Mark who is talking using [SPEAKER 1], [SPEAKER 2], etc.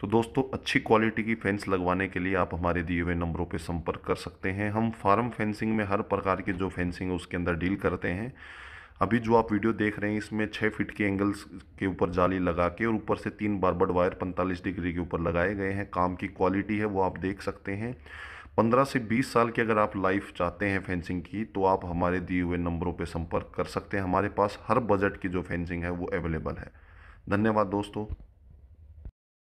[SPEAKER 1] तो दोस्तों अच्छी क्वालिटी की फेंस लगवाने के लिए आप हमारे दिए हुए नंबरों पर संपर्क कर सकते हैं हम फार्म फेंसिंग में हर प्रकार की जो फेंसिंग है उसके अंदर डील करते हैं अभी जो आप वीडियो देख रहे हैं इसमें छः फीट के एंगल्स के ऊपर जाली लगा के और ऊपर से तीन बारबड वायर 45 डिग्री के ऊपर लगाए गए हैं काम की क्वालिटी है वो आप देख सकते हैं 15 से 20 साल की अगर आप लाइफ चाहते हैं फेंसिंग की तो आप हमारे दिए हुए नंबरों पर संपर्क कर सकते हैं हमारे पास हर बजट की जो फेंसिंग है वो अवेलेबल है धन्यवाद दोस्तों